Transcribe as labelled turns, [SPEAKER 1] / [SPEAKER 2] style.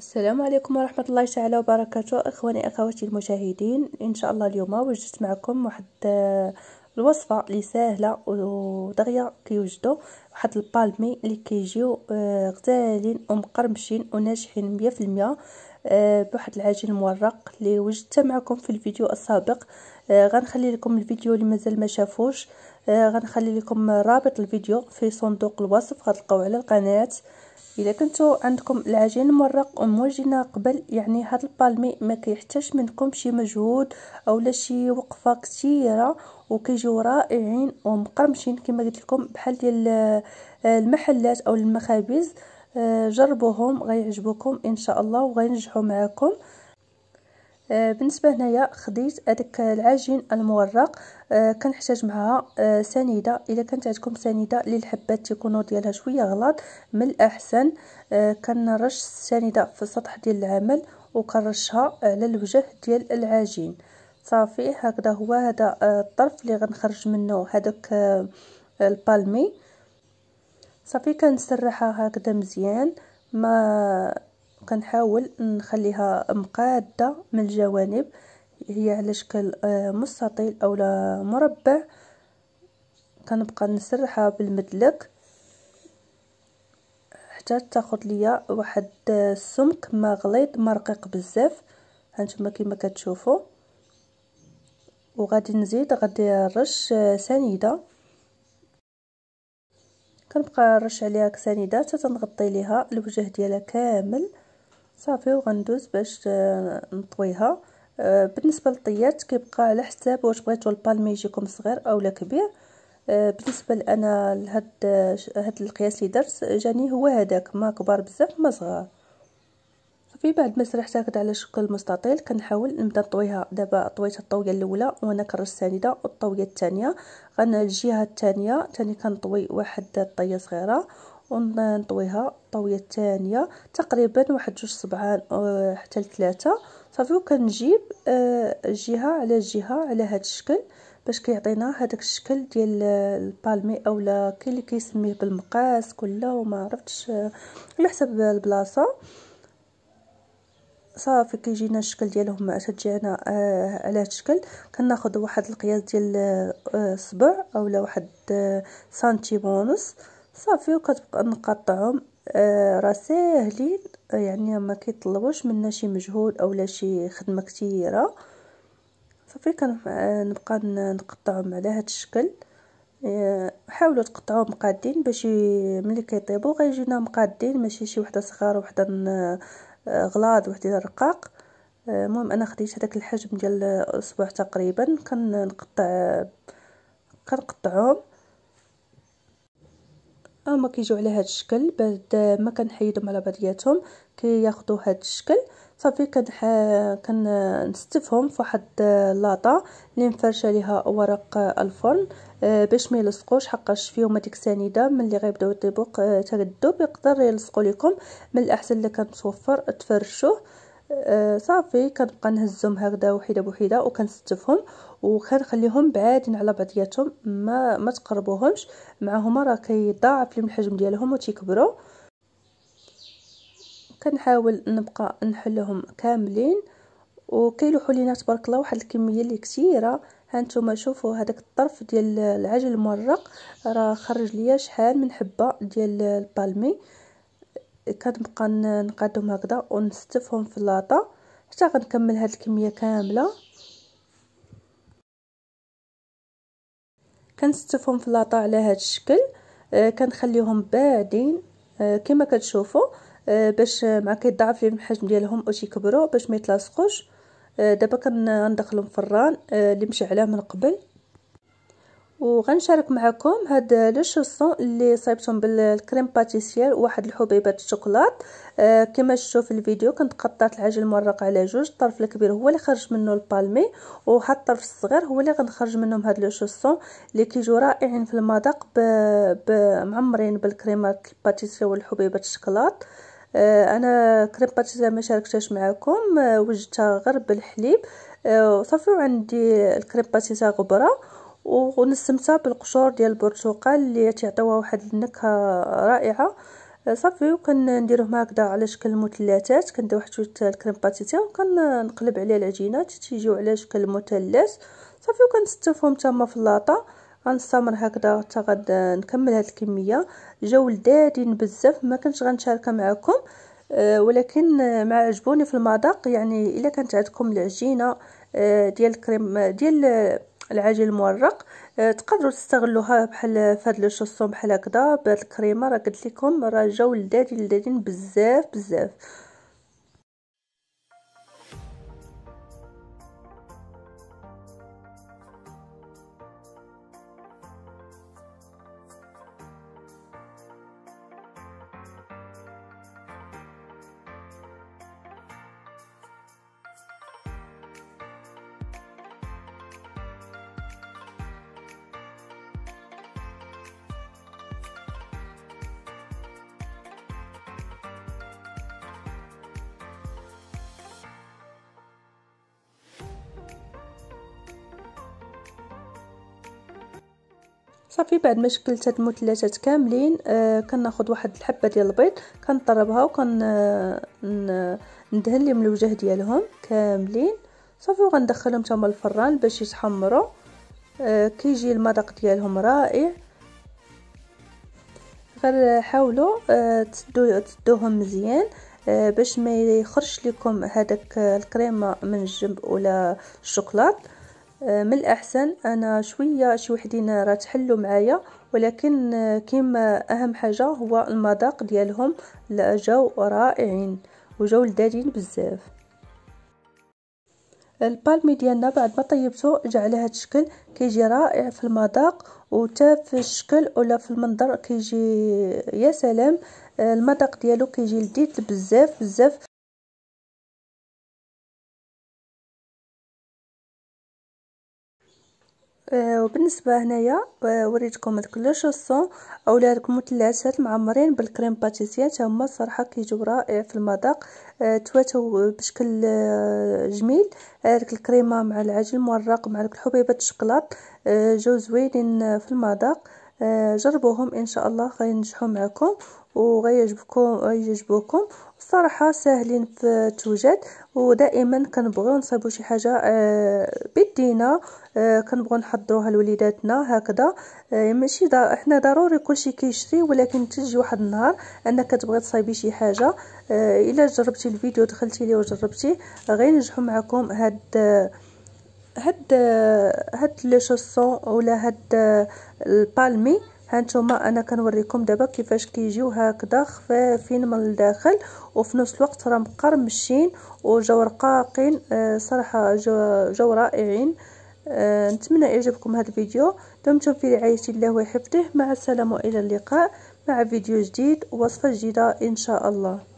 [SPEAKER 1] السلام عليكم ورحمة الله تعالى وبركاته إخواني أخواتي المشاهدين إن شاء الله اليوم وجدت معكم واحد آه، الوصفة اللي سهلة ودغية كيوجدو واحد البالمي اللي كيجيو آه، غزالين ومقرمشين وناجحين مية في المية آه، بواحد العجين المورق اللي وجدته معكم في الفيديو السابق غنخلي لكم الفيديو اللي مازال ما شافوش غنخلي لكم رابط الفيديو في صندوق الوصف غتلقاو على القناه الا كنتو عندكم العجين مرق وموجينه قبل يعني هاد البالمي ما كيحتاج منكم شي مجهود اولا شي وقفه كثيره وكيجيو رائعين ومقرمشين كما قلت لكم بحال ديال آه، المحلات او المخابز آه، جربوهم غيعجبوكم ان شاء الله وغينجحوا معاكم آه، بالنسبه هنايا خديت هذاك العجين المورق آه، كنحتاج معها آه، سنيده الا كانت عندكم سنيده لي الحبات تيكونوا ديالها شويه غلط من الاحسن كنرش السنيده في السطح ديال العمل وكنرشها على الوجه ديال العجين صافي هكذا هو هذا الطرف اللي غنخرج منه هذاك البالمي صافي كنسرحها هكذا مزيان ما وكنحاول نخليها مقاده من الجوانب هي على شكل آه، مستطيل او مربع كنبقى نسرحها بالمدلك حتى تاخد ليا واحد السمك آه، ما غليظ ما رقيق بزاف هانتوما كما كتشوفوا وغادي نزيد غادي نرش آه، سنيده كنبقى نرش عليها سنيده حتى تنغطي ليها الوجه ديالها كامل صافي وغندوز باش آه، نطويها آه، بالنسبه للطيات كيبقى على حساب واش بغيتو البالمي يجيكم صغير اولا كبير آه، بالنسبه لانا لهاد هاد القياس اللي درت جاني هو هذاك ما كبار بزاف ما صغار صافي بعد ما سرحت هكا على شكل مستطيل كنحاول نبدا نطويها دابا طويت الطويه الاولى وانا كرست سانده والطويه الثانيه غنجيها الثانيه ثاني كنطوي واحد الطيه صغيره ونطويها الطويه الثانيه تقريبا واحد جوج صبعان حتى لثلاثه صافي وكنجيب آه، جهه على جهه على هذا الشكل باش كيعطينا هذاك الشكل ديال البالمي اولا كاين اللي كيسميه بالمقاس كله وما عرفتش على حسب البلاصه صافي كيجينا الشكل ديالهم تجينا آه، على هذا الشكل كناخذ واحد القياس ديال الصبع آه، اولا واحد سنتيم ونص صافي وكتبقى نقطعهم آه راه ساهلين آه، يعني ما كيطلبوش منا شي مجهود اولا شي خدمه كثيره صافي كنبقى آه، نقطعهم على هذا الشكل آه، حاولوا تقطعوه مقادين باش ملي كيطيبوا غيجينا مقادين ماشي شي وحده صغار وحده غلاض وحده رقاق المهم انا خديت هذاك الحجم ديال اصبع تقريبا كنقطع كنقطعهم هما كيجيو على هذا الشكل بعد ما كنحيدهم على بعضياتهم كياخذوا هذا الشكل صافي كنح... كنستفهم فواحد لاطا اللي مفرشه ليها ورق الفرن آه، باش ما يلصقوش حقاش فيهم هذيك السنيده ملي غيبداو يطيبوا آه، تردوا يقدر يلصقوا لكم من الاحسن اللي كان متوفر تفرشوه آه، صافي كنبقى نهزهم هكذا وحده بوحده وكنستفهم وكنخليهم بعادين على بعضياتهم ما ما تقربوهمش معهما راه كيضاعف لهم الحجم ديالهم وتيكبروا كنحاول نبقى نحلهم كاملين وكيلوحوا لينا تبارك الله واحد الكميه اللي كثيره هانتوما شوفوا هذاك الطرف ديال العجل المورق راه خرج ليا شحال من حبه ديال البالمي كنبقى نقادهم هكذا ونستفهم في اللاطه حتى غنكمل هاد الكميه كامله كنستفهم في اللاطه على هاد الشكل آه، كنخليهم باردين آه، كما كتشوفوا آه، باش مع كيضاعف لهم الحجم ديالهم او تيكبروا باش ما يتلاصقوش دابا كندخلهم في الفران اللي مشعلاه من قبل وغنشارك معكم هاد لو شوسون اللي صايبتهم بالكريم باتيسير واحد الحبيبات الشوكولات آه كما شفتوا في الفيديو كنت قطعت العجل المورق على جوج الطرف الكبير هو اللي خرج منه البالمي وهاد الطرف الصغير هو اللي غنخرج منهم هاد لو شوسون اللي كيجيو رائعين في المذاق ب... معمرين بالكريمات الباتيسير والحبيبات الشوكولات آه انا كريم باتيسير ما شاركتهاش معكم آه وجدتها غير بالحليب آه، وصافي عندي الكريم باتيسير غبره ونستمتع بالقشور ديال البرتقال اللي تيعطيوها واحد النكهه رائعه صافي وكنديروهم هكذا على شكل مثلثات كندير واحد شويه الكريم باتيتي وكنقلب عليه العجينه تيجيو على شكل مثلث صافي وكنستفهم تما في اللاطه غنستمر هكذا حتى غاد نكمل هاد الكميه جاو لذادين بزاف ما كنتش غنشاركها معكم آه، ولكن ما عجبوني في المذاق يعني الا كانت عندكم العجينه آه، ديال الكريم ديال العجين المورق أه، تقدروا تستغلوها بحال فهاد لو شوسون بحال هكذا بهاد الكريمه راه قلت لكم راه جاو لذاذين لذاذين بزاف بزاف صافي بعد ما شكلت هاد المثلثات كاملين آه كناخذ واحد الحبه ديال البيض كنطربها وكن آه ندهن لهم الوجه ديالهم كاملين صافي وغندخلهم تما الفران باش يتحمروا آه كيجي المذاق ديالهم رائع غير حاولوا آه تسدو تسدوهم مزيان آه باش ما يخرجش لكم هذاك الكريمه من الجنب ولا الشوكولاط آه، من الأحسن أنا شوية شي وحدين راه تحلوا معايا ولكن آه، كيما أهم حاجة هو المذاق ديالهم جاو رائعين وجاو لذاذين بزاف البالمي ديالنا بعد ما طيبته جا على هذا الشكل كيجي رائع في المذاق وتا في الشكل ولا في المنظر كيجي يا سلام آه، المذاق ديالو كيجي لذيذ بزاف بزاف آه، وبالنسبه هنايا آه، وريتكم هذوك لي شوسون هذوك المثلثات معمرين بالكريم باتيسيه حتى هما الصراحه كيجيو رائع في المذاق آه، تواتوا بشكل جميل هذيك الكريمه مع العجل المورق مع ذوك الحبيبات الشكلاط جاو زوينين في المذاق جربوهم ان شاء الله غينجحوا معكم وغيعجبكم غيعجبوكم الصراحه ساهلين في التوجد ودائما كنبغيو نصايبو شي حاجه آه، بيدينا آه، كنبغيو نحضروها لوليداتنا هكذا آه، ماشي دا حنا ضروري كلشي كيشري ولكن تجي واحد النهار انك تبغي تصايبي شي حاجه الا جربتي الفيديو دخلتي ليه وجربتي غينجحوا معكم هاد هاد هاد لي شوسون ولا هاد البالمي هانتوما انا كنوريكم دابا كيفاش كيجيو هكذا خفافين من الداخل وفي نفس الوقت راه مقرمشين وجاو رقاقين آه صراحه جاو رائعين آه نتمنى يعجبكم هذا الفيديو دمتم في رعايه الله وحفظه مع السلامه الى اللقاء مع فيديو جديد ووصفه جديده ان شاء الله